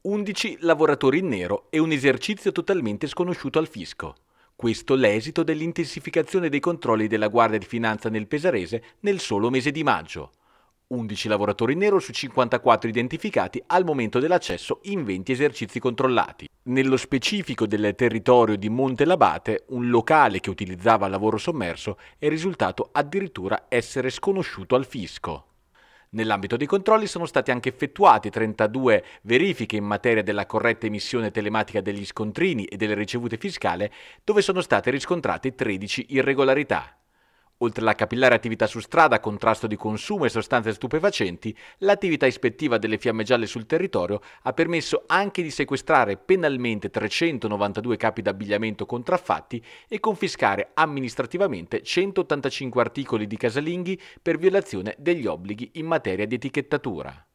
11 lavoratori in nero e un esercizio totalmente sconosciuto al fisco. Questo l'esito dell'intensificazione dei controlli della Guardia di Finanza nel Pesarese nel solo mese di maggio. 11 lavoratori in nero su 54 identificati al momento dell'accesso in 20 esercizi controllati. Nello specifico del territorio di Monte Labate, un locale che utilizzava lavoro sommerso è risultato addirittura essere sconosciuto al fisco. Nell'ambito dei controlli sono state anche effettuate 32 verifiche in materia della corretta emissione telematica degli scontrini e delle ricevute fiscali, dove sono state riscontrate 13 irregolarità. Oltre alla capillare attività su strada, contrasto di consumo e sostanze stupefacenti, l'attività ispettiva delle fiamme gialle sul territorio ha permesso anche di sequestrare penalmente 392 capi d'abbigliamento contraffatti e confiscare amministrativamente 185 articoli di casalinghi per violazione degli obblighi in materia di etichettatura.